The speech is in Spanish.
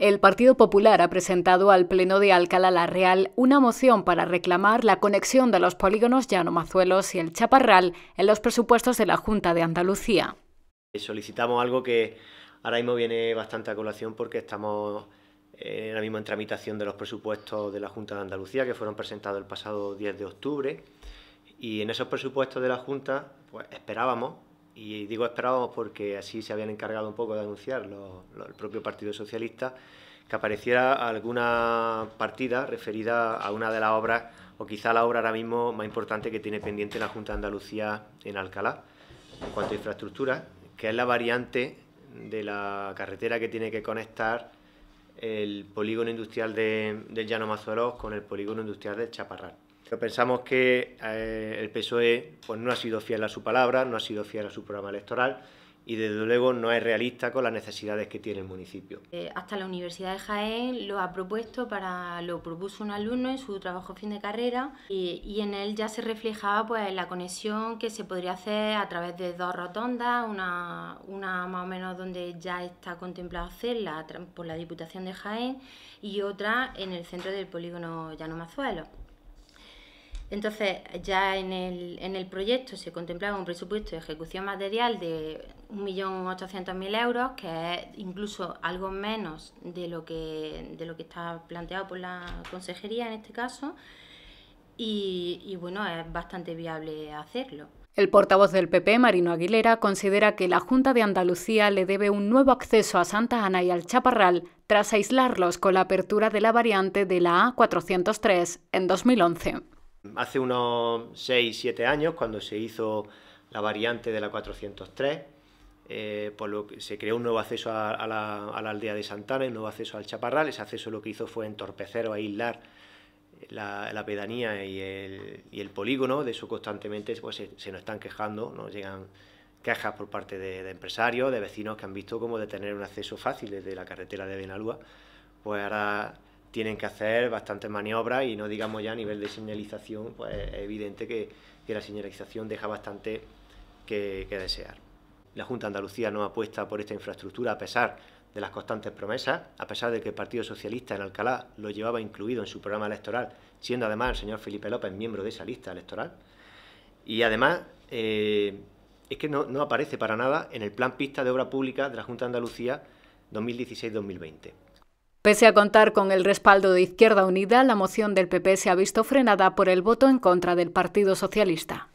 El Partido Popular ha presentado al Pleno de Alcalá la Real una moción para reclamar la conexión de los polígonos Llano Mazuelos y el Chaparral en los presupuestos de la Junta de Andalucía. Eh, solicitamos algo que ahora mismo viene bastante a colación porque estamos en eh, ahora mismo en tramitación de los presupuestos de la Junta de Andalucía que fueron presentados el pasado 10 de octubre y en esos presupuestos de la Junta pues, esperábamos y digo esperábamos porque así se habían encargado un poco de anunciar el propio Partido Socialista que apareciera alguna partida referida a una de las obras, o quizá la obra ahora mismo más importante que tiene pendiente la Junta de Andalucía en Alcalá, en cuanto a infraestructura, que es la variante de la carretera que tiene que conectar el polígono industrial de, del Llano Mazuelos con el polígono industrial del Chaparral pensamos que eh, el PSOE pues, no ha sido fiel a su palabra, no ha sido fiel a su programa electoral y desde luego no es realista con las necesidades que tiene el municipio. Eh, hasta la Universidad de Jaén lo ha propuesto para lo propuso un alumno en su trabajo fin de carrera y, en él ya se reflejaba pues la conexión que se podría hacer a través de dos rotondas, una, más o menos donde ya está contemplado hacerla por la Diputación de Jaén y otra en el centro del polígono Llano Mazuelo. Entonces, ya en el, en el proyecto se contemplaba un presupuesto de ejecución material de 1.800.000 euros, que es incluso algo menos de lo, que, está planteado por la consejería en este caso, y, y bueno, es bastante viable hacerlo. El portavoz del PP, Marino Aguilera, considera que la Junta de Andalucía le debe un nuevo acceso a Santa Ana y al Chaparral tras aislarlos con la apertura de la variante de la A403 en 2011. Hace unos 6-7 años, cuando se hizo la variante de la 403, eh, por lo que se creó un nuevo acceso a, la, aldea de Santana, un nuevo acceso al Chaparral. Ese acceso lo que hizo fue entorpecer o aislar la, pedanía y el, polígono. De eso constantemente pues, se, nos están quejando, nos llegan quejas por parte de, empresarios, de vecinos que han visto cómo de tener un acceso fácil desde la carretera de Benalúa. Pues ahora tienen que hacer bastantes maniobras y no digamos ya a nivel de señalización, pues es evidente que, la señalización deja bastante que, desear. La Junta de Andalucía no apuesta por esta infraestructura a pesar de las constantes promesas, a pesar de que el Partido Socialista en Alcalá lo llevaba incluido en su programa electoral, siendo además el señor Felipe López miembro de esa lista electoral. Y además eh, es que no, no aparece para nada en el Plan Pista de Obra Pública de la Junta de Andalucía 2016-2020. Pese a contar con el respaldo de Izquierda Unida, la moción del PP se ha visto frenada por el voto en contra del Partido Socialista.